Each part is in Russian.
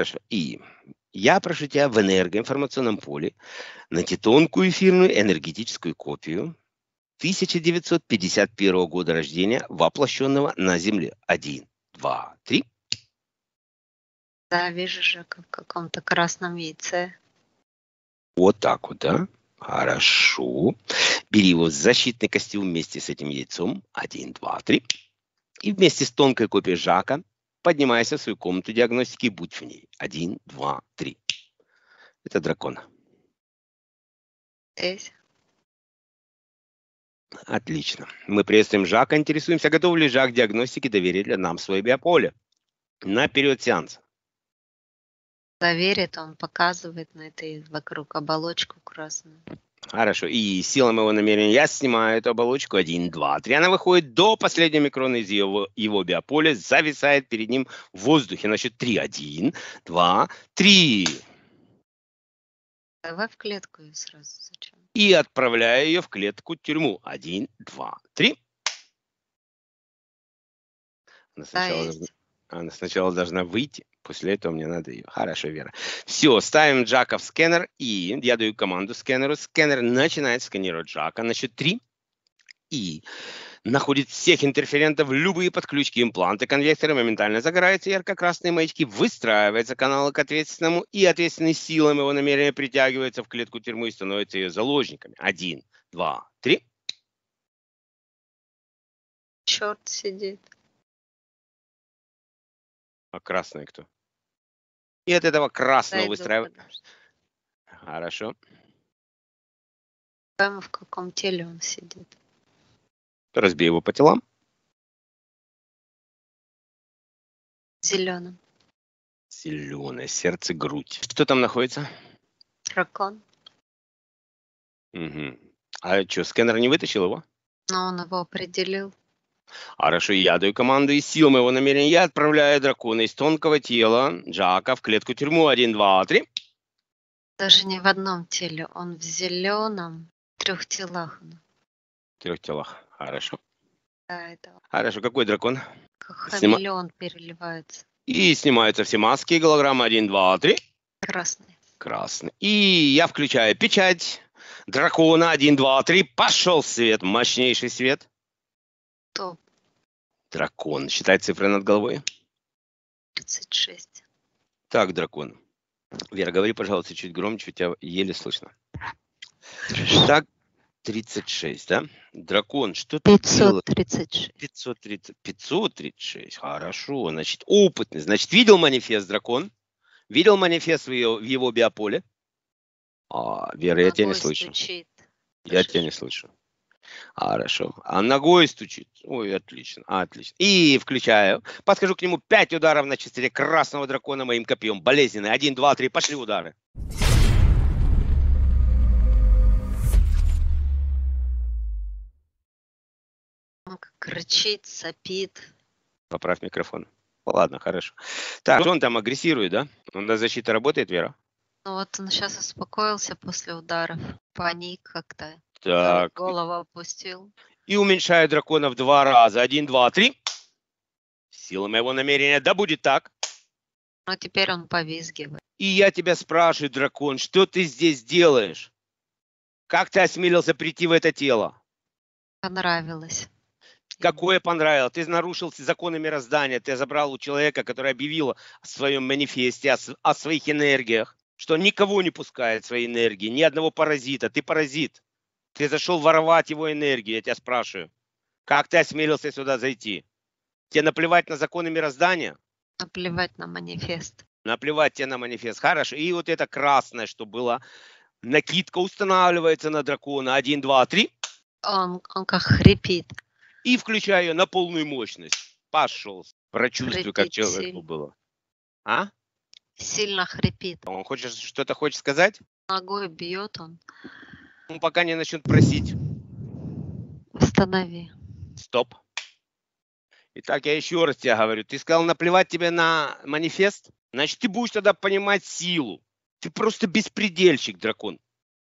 Хорошо. И я, прошу тебя, в энергоинформационном поле найти тонкую эфирную энергетическую копию 1951 года рождения, воплощенного на Земле. Один, два, три. Да, вижу же, как в каком-то красном яйце. Вот так вот, да? Хорошо. Бери его в защитный костюм вместе с этим яйцом. Один, два, три. И вместе с тонкой копией Жака поднимайся в свою комнату диагностики и будь в ней. Один, два, три. Это дракон. Здесь. Отлично. Мы приветствуем Жака, интересуемся, готов ли Жак диагностики диагностике доверили нам свое биополе на период сеанса. Доверит, он показывает на этой вокруг оболочку красную. Хорошо. И сила моего намерения. Я снимаю эту оболочку. Один, два, три. Она выходит до последнего микрона из его, его биополя. Зависает перед ним в воздухе. Значит, три. Один, два, три. Давай в клетку ее сразу. Зачем? И отправляю ее в клетку тюрьму. Один, два, три. Она сначала, да, должна, она сначала должна выйти. После этого мне надо ее. Хорошо, Вера. Все, ставим Джака в сканер, и я даю команду сканеру. Сканер начинает сканировать Джака на счет 3 и находит всех интерферентов, любые подключки, импланты, конвекторы моментально загораются, ярко-красные маячки, выстраивается канал к ответственному, и ответственный силам его намерения притягивается в клетку тюрьмы и становится ее заложниками. Один, два, три. Черт сидит. А красный кто? И от этого красного Дойду, выстраивать. Хорошо. В каком теле он сидит? Разбей его по телам. Зеленым. Зеленое сердце, грудь. Что там находится? Дракон. Угу. А что, сканер не вытащил его? Но он его определил. Хорошо, я даю команду из сил моего намерения я отправляю дракона из тонкого тела Джака в клетку тюрьму. Один, два, три. Даже не в одном теле, он в зеленом, в трех телах. В трех телах, хорошо. Да, это... Хорошо, какой дракон? хамелеон Снима... переливается. И снимаются все маски, и голограммы. Один, два, три. Красный. Красный. И я включаю печать дракона Один, два, три. Пошел свет, мощнейший свет. Кто? Дракон. Считай цифры над головой. 36. Так, дракон. Вера, говори, пожалуйста, чуть громче, у тебя еле слышно. Так, 36, да? Дракон, что 536. ты 536. 536, хорошо. Значит, опытный. Значит, видел манифест дракон? Видел манифест в его, в его биополе? А, Вера, я тебя не слышу. Стучит. Я тебя не слышу. Хорошо. А ногой стучит. Ой, отлично, отлично. И включаю. Подхожу к нему. Пять ударов на частоте красного дракона моим копьем. Болезненный. Один, два, три. Пошли удары. Кричит, сопит. Поправь микрофон. Ладно, хорошо. Так, он там агрессирует, да? Он на защиту работает, Вера? Ну вот он сейчас успокоился после ударов. Паник как-то. Так. Голову опустил. И уменьшаю дракона в два раза. Один, два, три. Сила моего намерения. Да будет так. А теперь он повизгивает. И я тебя спрашиваю, дракон, что ты здесь делаешь? Как ты осмелился прийти в это тело? Понравилось. Какое понравилось? Ты нарушил законы мироздания, ты забрал у человека, который объявил о своем манифесте, о, о своих энергиях, что никого не пускает свои энергии, ни одного паразита. Ты паразит. Ты зашел воровать его энергию, я тебя спрашиваю. Как ты осмелился сюда зайти? Тебе наплевать на законы мироздания? Наплевать на манифест. Наплевать тебе на манифест. Хорошо. И вот это красное, что было. Накидка устанавливается на дракона. Один, два, три. Он, он как хрипит. И включаю на полную мощность. Пошел. Прочувствую, хрипит как человеку сильно. было. А? Сильно хрипит. Он хочет, что-то хочет сказать? Ногой бьет он пока не начнут просить. Останови. Стоп. Итак, я еще раз тебе говорю. Ты сказал наплевать тебе на манифест? Значит, ты будешь тогда понимать силу. Ты просто беспредельщик, дракон.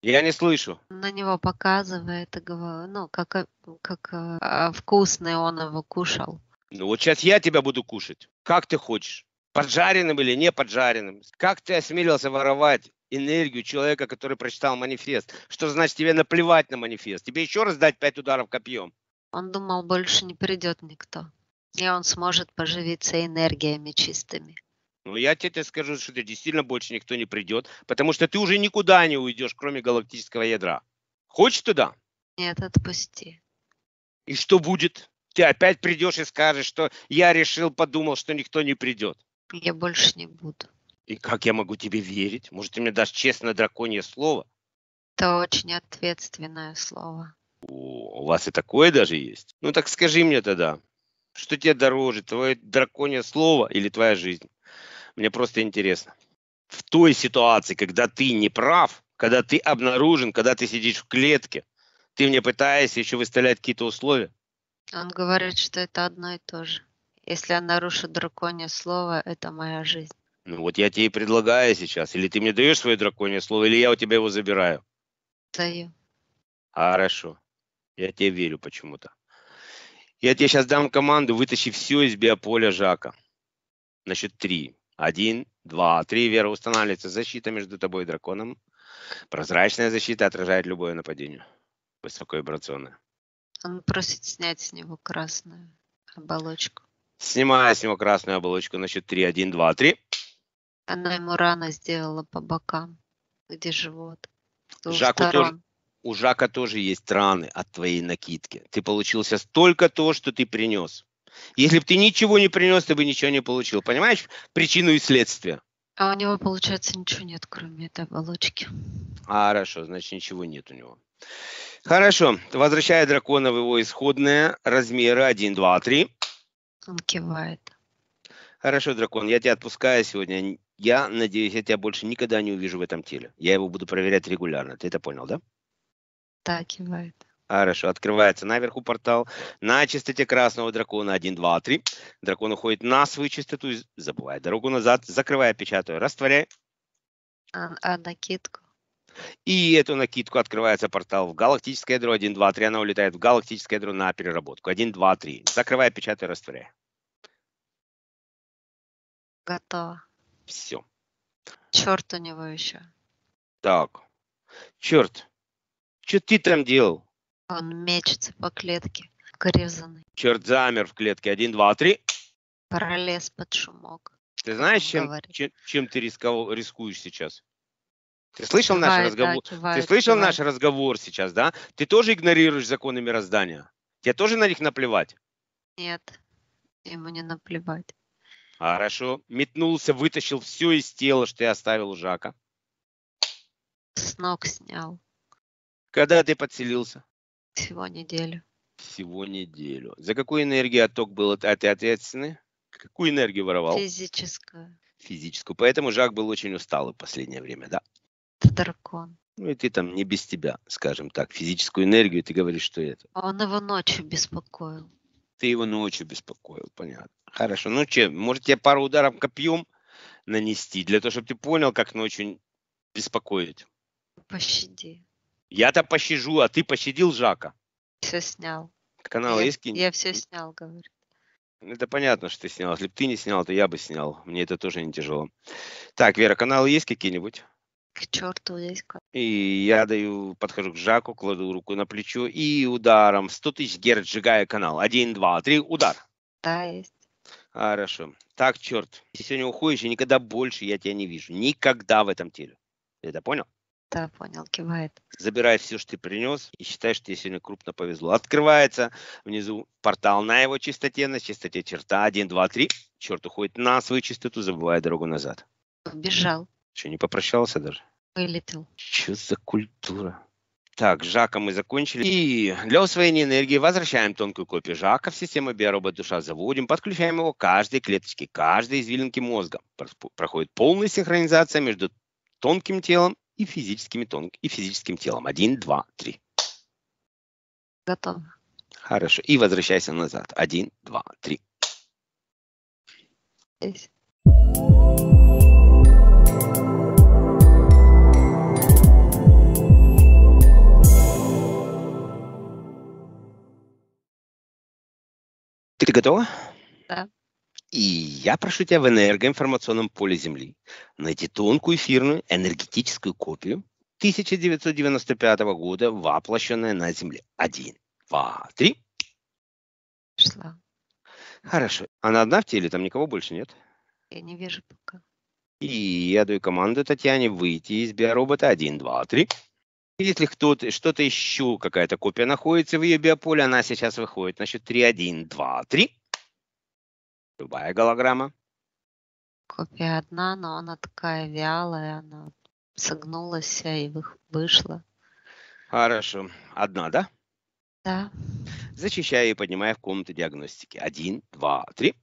Я не слышу. На него показывает, ну, как, э, как э, а, вкусный он его кушал. Ну вот сейчас я тебя буду кушать. Как ты хочешь? Поджаренным или не поджаренным? Как ты осмелился воровать энергию человека, который прочитал манифест. Что значит тебе наплевать на манифест? Тебе еще раз дать пять ударов копьем? Он думал, больше не придет никто. И он сможет поживиться энергиями чистыми. Ну, я тебе скажу, что ты действительно больше никто не придет, потому что ты уже никуда не уйдешь, кроме галактического ядра. Хочешь туда? Нет, отпусти. И что будет? Ты опять придешь и скажешь, что я решил, подумал, что никто не придет. Я больше не буду. И как я могу тебе верить? Может, ты мне дашь честное драконье слово? Это очень ответственное слово. О, у вас и такое даже есть? Ну так скажи мне тогда, что тебе дороже, твое драконье слово или твоя жизнь? Мне просто интересно. В той ситуации, когда ты не прав, когда ты обнаружен, когда ты сидишь в клетке, ты мне пытаешься еще выставлять какие-то условия? Он говорит, что это одно и то же. Если я нарушу драконье слово, это моя жизнь. Ну вот я тебе предлагаю сейчас. Или ты мне даешь свое драконье слово, или я у тебя его забираю. Даю. Хорошо. Я тебе верю почему-то. Я тебе сейчас дам команду, вытащи все из биополя Жака. Значит три. Один, два, три. Вера устанавливается. Защита между тобой и драконом. Прозрачная защита отражает любое нападение. Высоковибрационное. Он просит снять с него красную оболочку. Снимаю с него красную оболочку Значит три, один, два, три. Она ему рано сделала по бокам, где живот. Жаку тоже, у Жака тоже есть раны от твоей накидки. Ты получился столько то, что ты принес. Если бы ты ничего не принес, ты бы ничего не получил. Понимаешь причину и следствие? А у него, получается, ничего нет, кроме этой оболочки. А, хорошо, значит, ничего нет у него. Хорошо. Возвращая дракона в его исходное размеры 1, 2, 3. Он кивает. Хорошо, дракон, я тебя отпускаю сегодня. Я надеюсь, я тебя больше никогда не увижу в этом теле. Я его буду проверять регулярно. Ты это понял, да? Так, да, кивает. Хорошо, открывается наверху портал на чистоте красного дракона 1, 2, 3. Дракон уходит на свою чистоту, забывает дорогу назад, закрывая, печатаю, растворяя. А, а накидку? И эту накидку открывается портал в галактическое ядро 1, 2, 3. Она улетает в галактическое ядро на переработку. 1, 2, 3. Закрывая, печатаю, растворяя. Готово. Все. Черт у него еще. Так. Черт, что ты там делал? Он мечется по клетке, врезанный. Черт замер в клетке. Один, два, три. Пролез под шумок. Ты знаешь, чем, чем, чем ты рисковал, рискуешь сейчас? Ты слышал кивает, наш разговор? Да, кивает, ты слышал кивает. наш разговор сейчас, да? Ты тоже игнорируешь законы мироздания? Тебе тоже на них наплевать? Нет, ему не наплевать. Хорошо. Метнулся, вытащил все из тела, что я оставил у Жака. С ног снял. Когда ты подселился? Всего неделю. Всего неделю. За какую энергию отток был от, от ответственный? Какую энергию воровал? Физическую. Физическую. Поэтому Жак был очень усталый в последнее время, да? Это дракон. Ну и ты там не без тебя, скажем так, физическую энергию, ты говоришь, что это. Он его ночью беспокоил. Ты его ночью беспокоил, понятно. Хорошо, ну че, может тебе пару ударов копьем нанести, для того, чтобы ты понял, как ночью беспокоить. Пощади. Я-то пощажу, а ты пощадил Жака. Все снял. Канал я, Искин. Я все снял, говорю. Это понятно, что ты снял. Если бы ты не снял, то я бы снял. Мне это тоже не тяжело. Так, Вера, каналы есть какие-нибудь? к черту здесь И я даю, подхожу к Жаку, кладу руку на плечо и ударом 100 тысяч герц сжигая канал. Один, два, три, удар. Да, есть. Хорошо. Так, черт, ты сегодня уходишь, и никогда больше я тебя не вижу. Никогда в этом теле. Ты это понял? Да, понял, кивает. Забирай все, что ты принес, и считай, что тебе сегодня крупно повезло. Открывается внизу портал на его чистоте, на чистоте черта. Один, два, три. Черт уходит на свою чистоту, забывая дорогу назад. Убежал. Че, не попрощался даже? Вылетел. Че за культура? Так, Жака мы закончили. И для усвоения энергии возвращаем тонкую копию Жака в систему биоробот душа, заводим, подключаем его к каждой клеточке, каждой извилинке мозга. Проходит полная синхронизация между тонким телом и, физическими тон... и физическим телом. Один, два, три. Готово. Хорошо. И возвращайся назад. Один, два, три. Здесь. Ты готова? Да. И я прошу тебя в энергоинформационном поле Земли найти тонкую эфирную энергетическую копию 1995 года, воплощенная на Земле. Один, два, три. Шла. Хорошо. Она одна в теле, там никого больше нет? Я не вижу пока. И я даю команду Татьяне выйти из биоробота. Один, два, три. Если кто-то, что-то еще, какая-то копия находится в ее биополе, она сейчас выходит на счет 3, 1, 2, 3. Любая голограмма. Копия одна, но она такая вялая, она согнулась и вышла. Хорошо. Одна, да? Да. Зачищаю и поднимаю в комнату диагностики. Один, два, три.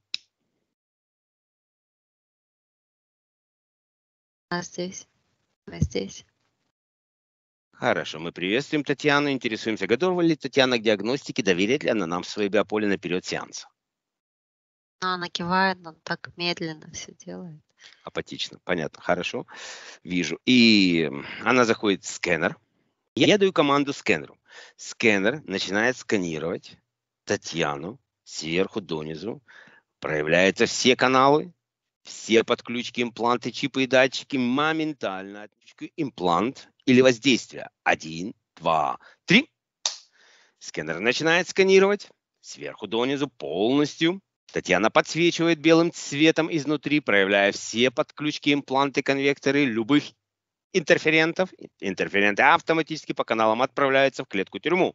А здесь? А здесь? Хорошо, мы приветствуем Татьяну, интересуемся, готова ли Татьяна к диагностике, Доверяет ли она нам свои биополе на период сеанса? Ну, она кивает, но так медленно все делает. Апатично, понятно, хорошо, вижу. И она заходит в сканер. Я даю команду скэнеру. Скэнер начинает сканировать Татьяну сверху донизу. Проявляются все каналы, все подключки, импланты, чипы и датчики моментально. Имплант или воздействия. Один, два, три. Сканер начинает сканировать сверху донизу полностью. Татьяна подсвечивает белым цветом изнутри, проявляя все подключки, импланты, конвекторы любых интерферентов. Интерференты автоматически по каналам отправляются в клетку-тюрьму.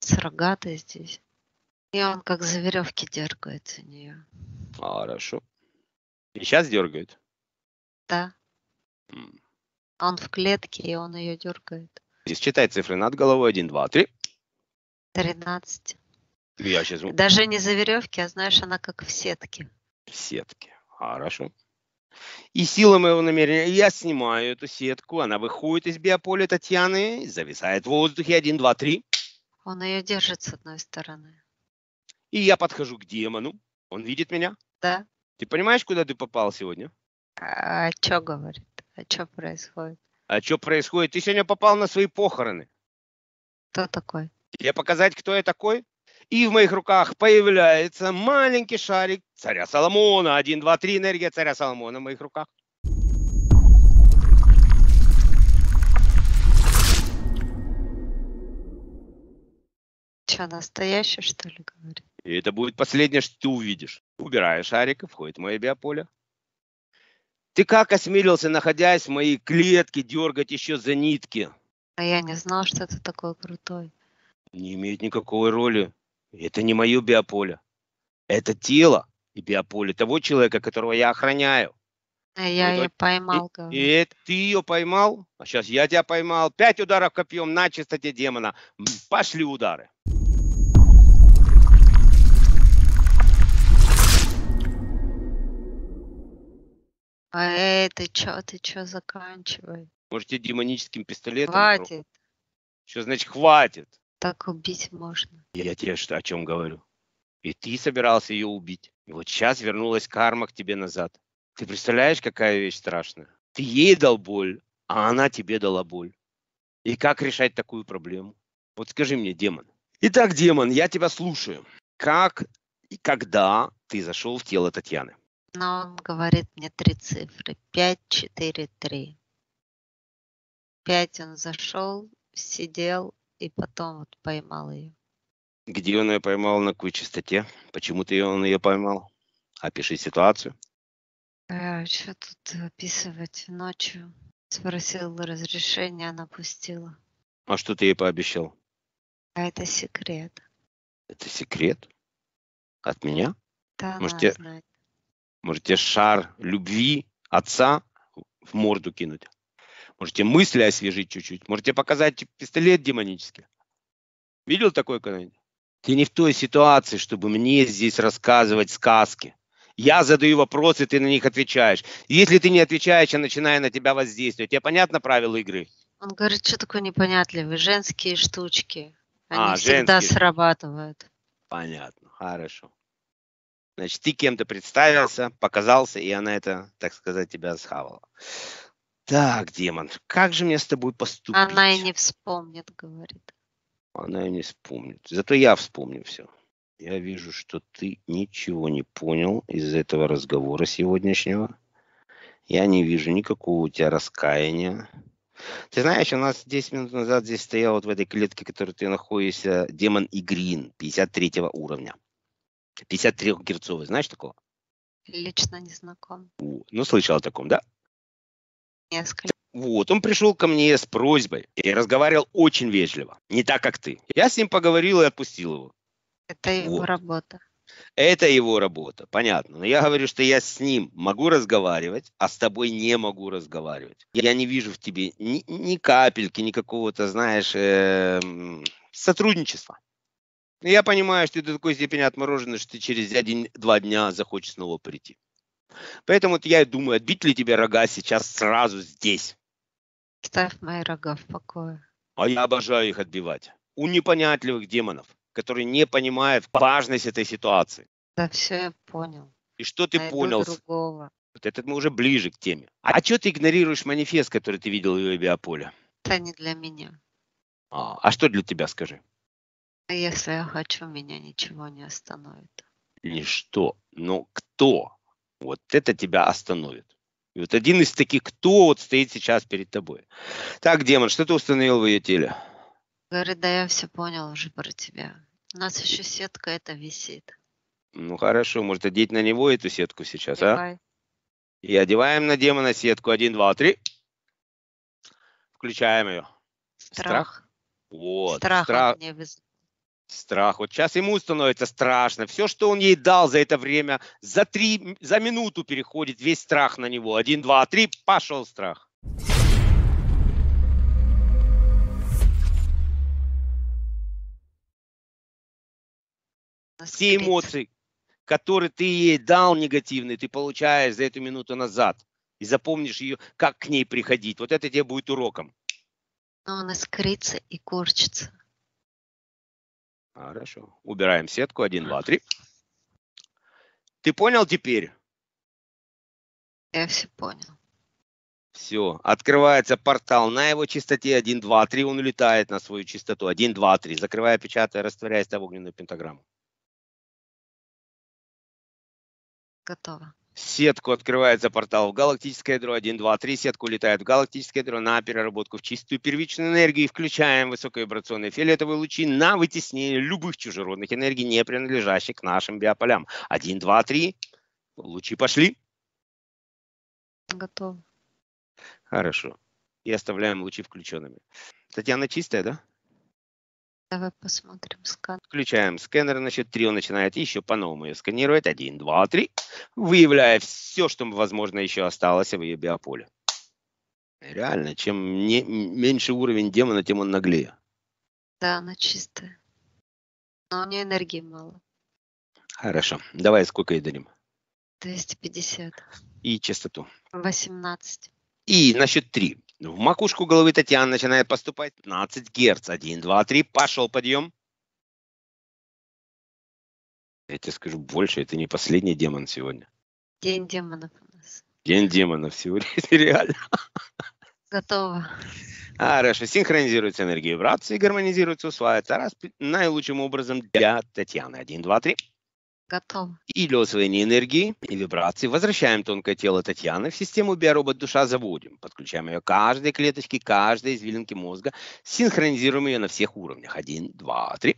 Суррогаты здесь. И он как за веревки дергается нее. Хорошо. И сейчас дергает Да он в клетке, и он ее дергает. Здесь считай цифры над головой. Один, два, три. Тринадцать. Я сейчас... Даже не за веревки, а знаешь, она как в сетке. В сетке. Хорошо. И сила моего намерения, я снимаю эту сетку, она выходит из биополя Татьяны, зависает в воздухе. Один, два, три. Он ее держит с одной стороны. И я подхожу к демону. Он видит меня? Да. Ты понимаешь, куда ты попал сегодня? А, что говорит? А что происходит? А что происходит? Ты сегодня попал на свои похороны. Кто такой? Тебе показать, кто я такой? И в моих руках появляется маленький шарик царя Соломона. Один, два, три, энергия царя Соломона в моих руках. Что, настоящий, что ли, говорит? И это будет последнее, что ты увидишь. Убираю шарик, входит в мое биополе. Ты как осмелился, находясь в моей клетке, дергать еще за нитки? А я не знал, что ты такой крутой. Не имеет никакой роли. Это не мое биополе. Это тело и биополе того человека, которого я охраняю. А я это... ее поймал. И, и это, ты ее поймал? А сейчас я тебя поймал. Пять ударов копьем на чистоте демона. Пошли удары. А это чё, ты что заканчивай? Можете демоническим пистолетом? Хватит. Что значит хватит? Так убить можно. Я тебе что, о чем говорю? И ты собирался ее убить. И вот сейчас вернулась карма к тебе назад. Ты представляешь, какая вещь страшная? Ты ей дал боль, а она тебе дала боль. И как решать такую проблему? Вот скажи мне, демон. Итак, демон, я тебя слушаю. Как и когда ты зашел в тело Татьяны? но он говорит мне три цифры. пять, четыре, три. Пять он зашел, сидел и потом вот поймал ее. Где он ее поймал, на какой частоте? Почему ты он ее поймал? Опиши ситуацию. Э, что тут описывать? Ночью спросил разрешение, она пустила. А что ты ей пообещал? А это секрет. Это секрет? От меня? Да, Может, она тебе... знает. Можете шар любви отца в морду кинуть. Можете мысли освежить чуть-чуть. Можете показать пистолет демонический. Видел такой когда-нибудь? Ты не в той ситуации, чтобы мне здесь рассказывать сказки. Я задаю вопросы, ты на них отвечаешь. Если ты не отвечаешь, я начинаю на тебя воздействовать. Тебе понятно правила игры? Он говорит, что такое непонятливый? Женские штучки. Они а, всегда женские. срабатывают. Понятно, хорошо. Значит, ты кем-то представился, показался, и она это, так сказать, тебя схавала. Так, демон, как же мне с тобой поступить? Она и не вспомнит, говорит. Она и не вспомнит. Зато я вспомню все. Я вижу, что ты ничего не понял из этого разговора сегодняшнего. Я не вижу никакого у тебя раскаяния. Ты знаешь, у нас 10 минут назад здесь стоял вот в этой клетке, в которой ты находишься, демон Игрин 53 уровня. 53-герцовый, знаешь такого? Лично не знаком. Ну, слышал о таком, да? Несколько. Вот, он пришел ко мне с просьбой и разговаривал очень вежливо, не так, как ты. Я с ним поговорил и отпустил его. Это его вот. работа. Это его работа, понятно. Но я говорю, что я с ним могу разговаривать, а с тобой не могу разговаривать. Я не вижу в тебе ни, ни капельки, ни какого-то, знаешь, э, сотрудничества. Ну, я понимаю, что ты до такой степени отморожен, что ты через один-два дня захочешь снова прийти. Поэтому я и думаю, отбить ли тебе рога сейчас сразу здесь. Ставь мои рога в покое. А я обожаю их отбивать. У непонятливых демонов, которые не понимают важность этой ситуации. Да, все я понял. И что ты Найду понял? Другого. Вот этот мы уже ближе к теме. А что ты игнорируешь манифест, который ты видел в биополе? Это не для меня. А, а что для тебя, скажи? А если я хочу, меня ничего не остановит. Ничто. Но кто? Вот это тебя остановит. И вот один из таких, кто вот стоит сейчас перед тобой. Так, демон, что ты установил в ее теле? Говорит, да я все понял уже про тебя. У нас еще сетка это висит. Ну хорошо, может одеть на него эту сетку сейчас, Давай. а? И одеваем на демона сетку. Один, два, три. Включаем ее. Страх. Страх. Вот. Страх, страх страх. Вот сейчас ему становится страшно. Все, что он ей дал за это время, за, три, за минуту переходит весь страх на него. Один, два, три, пошел страх. Все эмоции, которые ты ей дал негативные, ты получаешь за эту минуту назад. И запомнишь ее, как к ней приходить. Вот это тебе будет уроком. Но она скрится и корчится. Хорошо. Убираем сетку. Один, два, три. Ты понял теперь? Я все понял. Все, открывается портал на его частоте Один два три. он улетает на свою частоту 1, 2, 3, закрывая, печатая, растворяясь в огненную пентаграмму. Готово. Сетку открывает за портал в галактическое ядро 1, 2, 3. сетку улетает в галактическое ядро на переработку в чистую первичную энергию. И включаем высоковибрационные фиолетовые лучи на вытеснение любых чужеродных энергий, не принадлежащих к нашим биополям. 1, 2, 3. Лучи пошли. готов Хорошо. И оставляем лучи включенными. Татьяна чистая, да? Давай посмотрим скан. Включаем сканер значит три, он начинает еще по-новому ее сканировать. Один, два, три, Выявляя все, что, возможно, еще осталось в ее биополе. Реально, чем не, меньше уровень демона, тем он наглее. Да, она чистая. Но у нее энергии мало. Хорошо. Давай, сколько ей дадим? 250. И частоту? 18. И на счет 3. В макушку головы Татьяны начинает поступать 15 герц. 1, 2, 3. Пошел подъем. Я тебе скажу больше, это не последний демон сегодня. День демонов у нас. День демонов сегодня, реально. Готово. Хорошо, а, синхронизируется энергия вибрации, гармонизируется, усваивается раз, наилучшим образом для Татьяны. Один, два, три. Готово. И для усвоения энергии и вибраций возвращаем тонкое тело Татьяны в систему биоробот душа заводим. Подключаем ее к каждой клеточке, каждой извилинке мозга. Синхронизируем ее на всех уровнях. Один, два, три.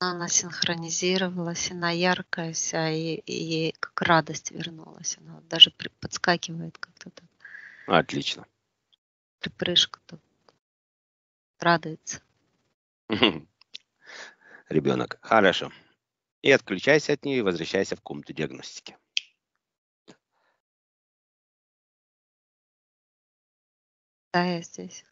Она синхронизировалась, она яркая вся, и, ей как радость вернулась. Она вот даже подскакивает как-то так. Отлично. Припрыжка так. Радуется. Ребенок. Хорошо и отключайся от нее и возвращайся в комнату диагностики. Да, я здесь.